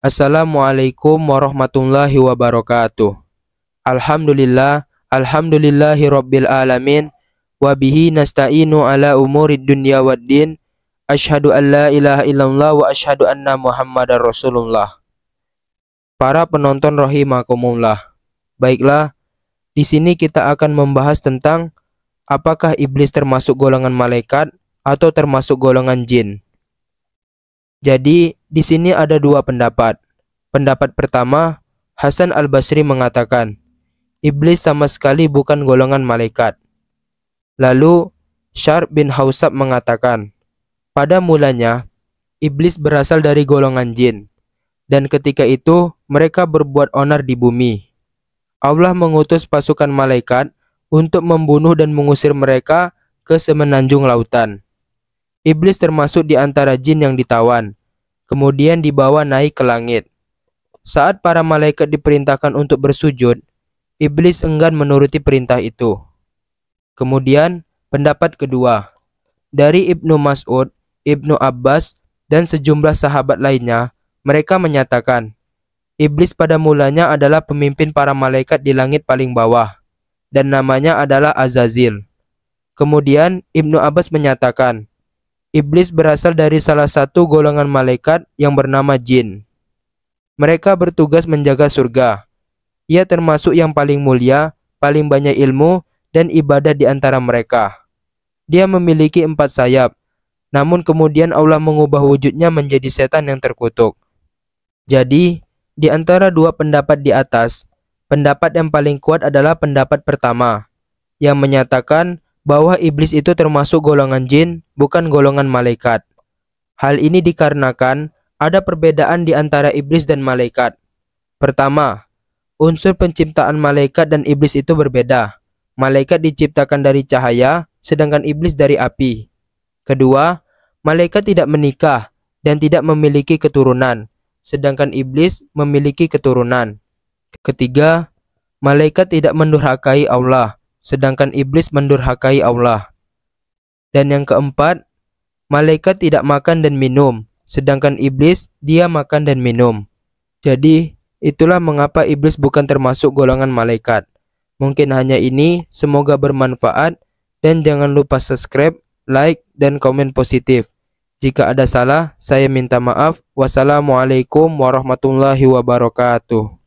Assalamualaikum warahmatullahi wabarakatuh. Alhamdulillah, alhamdulillahi rabbil alamin wa bihi nasta'inu ala umurid dunya waddin. Asyhadu an la ilaha illallah wa asyhadu anna Muhammadar Rasulullah. Para penonton rahimakumullah. Baiklah, di sini kita akan membahas tentang apakah iblis termasuk golongan malaikat atau termasuk golongan jin. Jadi, di sini ada dua pendapat. Pendapat pertama, Hasan al-Basri mengatakan, Iblis sama sekali bukan golongan malaikat. Lalu, Syar bin Hausab mengatakan, pada mulanya, Iblis berasal dari golongan jin, dan ketika itu mereka berbuat onar di bumi. Allah mengutus pasukan malaikat untuk membunuh dan mengusir mereka ke semenanjung lautan. Iblis termasuk di antara jin yang ditawan, kemudian dibawa naik ke langit. Saat para malaikat diperintahkan untuk bersujud, iblis enggan menuruti perintah itu. Kemudian, pendapat kedua dari Ibnu Mas'ud, Ibnu Abbas, dan sejumlah sahabat lainnya, mereka menyatakan, Iblis pada mulanya adalah pemimpin para malaikat di langit paling bawah, dan namanya adalah Azazil. Kemudian Ibnu Abbas menyatakan, Iblis berasal dari salah satu golongan malaikat yang bernama jin. Mereka bertugas menjaga surga. Ia termasuk yang paling mulia, paling banyak ilmu, dan ibadah di antara mereka. Dia memiliki empat sayap, namun kemudian Allah mengubah wujudnya menjadi setan yang terkutuk. Jadi, di antara dua pendapat di atas, pendapat yang paling kuat adalah pendapat pertama, yang menyatakan bahwa iblis itu termasuk golongan jin, bukan golongan malaikat. Hal ini dikarenakan ada perbedaan di antara iblis dan malaikat. Pertama, unsur penciptaan malaikat dan iblis itu berbeda. Malaikat diciptakan dari cahaya, sedangkan iblis dari api. Kedua, malaikat tidak menikah dan tidak memiliki keturunan, sedangkan iblis memiliki keturunan. Ketiga, malaikat tidak mendurhakai Allah, sedangkan iblis mendurhakai Allah. Dan yang keempat, malaikat tidak makan dan minum, sedangkan iblis dia makan dan minum. Jadi, itulah mengapa iblis bukan termasuk golongan malaikat. Mungkin hanya ini, semoga bermanfaat dan jangan lupa subscribe, like, dan komen positif. Jika ada salah, saya minta maaf. Wassalamualaikum warahmatullahi wabarakatuh.